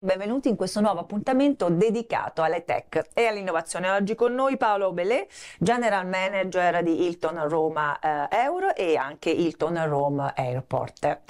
Benvenuti in questo nuovo appuntamento dedicato alle tech e all'innovazione. Oggi con noi Paolo Belè, General Manager di Hilton Roma eh, Euro e anche Hilton Roma Airport.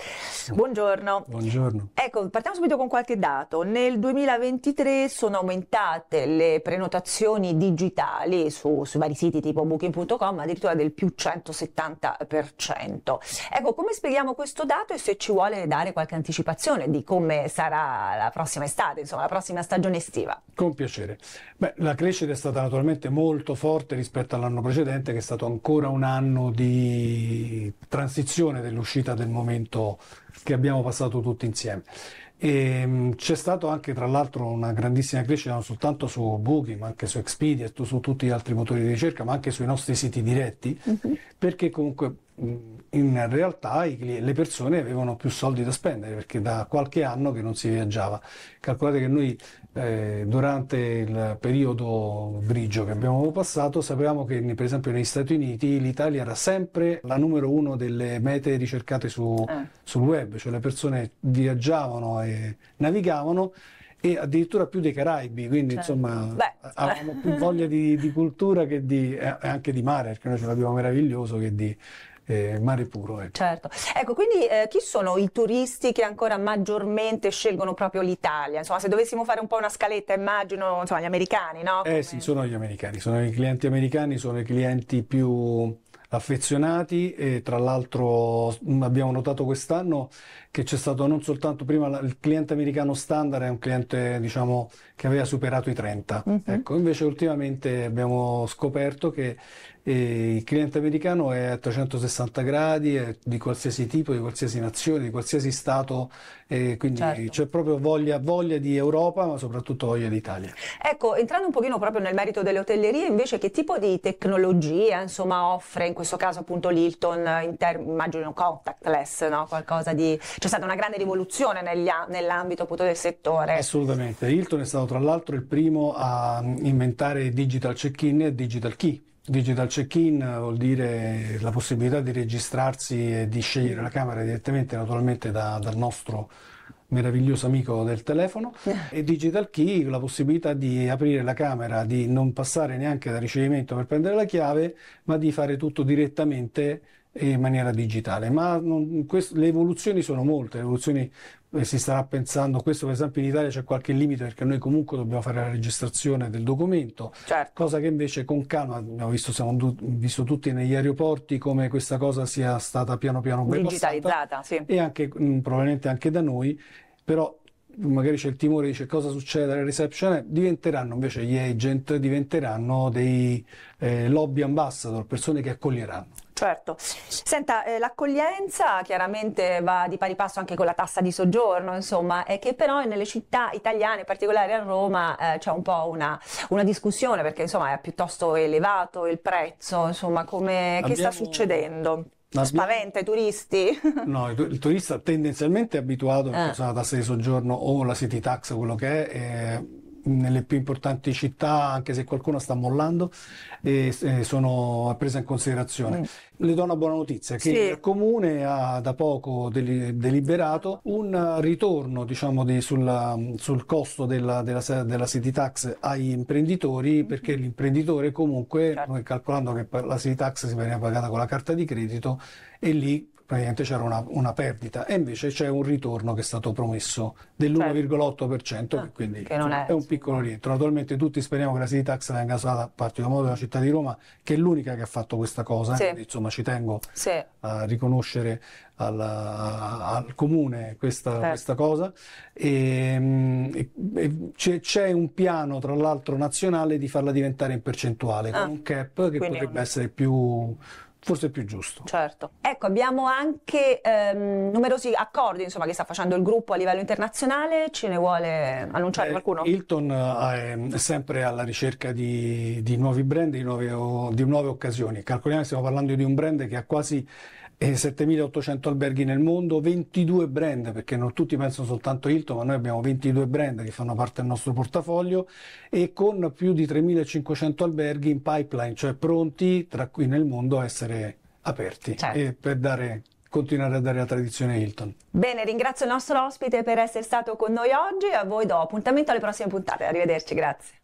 Buongiorno. Buongiorno. Ecco, partiamo subito con qualche dato. Nel 2023 sono aumentate le prenotazioni digitali su, su vari siti tipo booking.com addirittura del più 170%. Ecco, come spieghiamo questo dato e se ci vuole dare qualche anticipazione di come sarà la prossima estate, insomma, la prossima stagione estiva. Con piacere. Beh, la crescita è stata naturalmente molto forte rispetto all'anno precedente, che è stato ancora un anno di transizione dell'uscita del momento che abbiamo passato tutti insieme. Ehm, c'è stato anche tra l'altro una grandissima crescita non soltanto su Booking, ma anche su Expedia, su tutti gli altri motori di ricerca, ma anche sui nostri siti diretti, uh mhm. -huh. perché comunque in realtà le persone avevano più soldi da spendere perché da qualche anno che non si viaggiava. Calcolate che noi eh, durante il periodo grigio che abbiamo passato sapevamo che per esempio negli Stati Uniti l'Italia era sempre la numero uno delle mete ricercate su, eh. sul web, cioè le persone viaggiavano e navigavano e addirittura più dei Caraibi, quindi certo. insomma Beh. avevamo più voglia di, di cultura che di, eh, anche di mare, perché noi ce l'abbiamo meraviglioso che di eh, mare puro. Ecco. Certo, ecco quindi eh, chi sono i turisti che ancora maggiormente scelgono proprio l'Italia? Insomma se dovessimo fare un po' una scaletta immagino insomma, gli americani, no? Come... Eh sì, sono gli americani, sono i clienti americani, sono i clienti più affezionati e tra l'altro mm, abbiamo notato quest'anno che c'è stato non soltanto prima il cliente americano standard è un cliente diciamo che aveva superato i 30 uh -huh. ecco invece ultimamente abbiamo scoperto che eh, il cliente americano è a 360 gradi è di qualsiasi tipo di qualsiasi nazione di qualsiasi stato e quindi certo. c'è proprio voglia, voglia di Europa ma soprattutto voglia d'Italia ecco entrando un pochino proprio nel merito delle hotellerie invece che tipo di tecnologia insomma offre in questo caso appunto l'Hilton, in immagino contactless, no? qualcosa di... c'è stata una grande rivoluzione negli, nell'ambito appunto del settore. Assolutamente, Hilton è stato tra l'altro il primo a inventare digital check-in e digital key. Digital check-in vuol dire la possibilità di registrarsi e di scegliere la camera direttamente, naturalmente da, dal nostro meraviglioso amico del telefono, e Digital Key, la possibilità di aprire la camera, di non passare neanche dal ricevimento per prendere la chiave, ma di fare tutto direttamente in maniera digitale, ma non, quest, le evoluzioni sono molte, le evoluzioni eh, si starà pensando, questo per esempio in Italia c'è qualche limite perché noi comunque dobbiamo fare la registrazione del documento, certo. cosa che invece con Cano abbiamo visto, siamo du- visto tutti negli aeroporti come questa cosa sia stata piano piano digitalizzata sì. e anche, mh, mm, probabilmente anche da noi, però magari c'è il timore di cosa succede alla reception diventeranno invece gli agent diventeranno dei eh, lobby ambassador persone che accoglieranno Certo. Senta, eh, l'accoglienza chiaramente va di pari passo anche con la tassa di soggiorno, insomma, è che però nelle città italiane, in particolare a Roma, eh, c'è un po' una, una, discussione perché insomma è piuttosto elevato il prezzo, insomma, come, Abbiamo... che sta succedendo? Spaventa i turisti? no, il, turista tendenzialmente è abituato, eh. a tassa di soggiorno o la city tax, quello che è, è nelle più importanti città, anche se qualcuno sta mollando, e, e eh, sono prese in considerazione. Mm. Le do una buona notizia, che sì. il Comune ha da poco deli- deliberato un ritorno diciamo, di, sulla, sul costo della, della, della, city tax agli imprenditori, mm. perché l'imprenditore comunque, certo. noi calcolando che la city tax si viene pagata con la carta di credito, e lì praticamente c'era una, una, perdita e invece c'è un ritorno che è stato promesso dell'1,8%, certo. che quindi ah, che è... è... un piccolo rientro. Naturalmente tutti speriamo che la City Tax venga usata a particolar modo della città di Roma, che è l'unica che ha fatto questa cosa, sì. quindi, insomma ci tengo sì. a riconoscere al, al comune questa, certo. questa cosa. Ehm, e, e c'è, un piano, tra l'altro, nazionale di farla diventare in percentuale, ah. con un cap che quindi potrebbe un... essere più forse è più giusto. Certo. Ecco, abbiamo anche ehm, numerosi accordi insomma, che sta facendo il gruppo a livello internazionale, ce ne vuole annunciare Beh, qualcuno? Hilton ehm, è sempre alla ricerca di, di nuovi brand, di nuove, di nuove occasioni. Calcoliamo che stiamo parlando di un brand che ha quasi 7800 eh, alberghi nel mondo, 22 brand, perché non tutti pensano soltanto Hilton, ma noi abbiamo 22 brand che fanno parte del nostro portafoglio e con più di 3500 alberghi in pipeline, cioè pronti tra qui nel mondo a essere aperti certo. per dare continuare a dare la tradizione Hilton. Bene, ringrazio il nostro ospite per essere stato con noi oggi a voi do appuntamento alle prossime puntate. Arrivederci, grazie.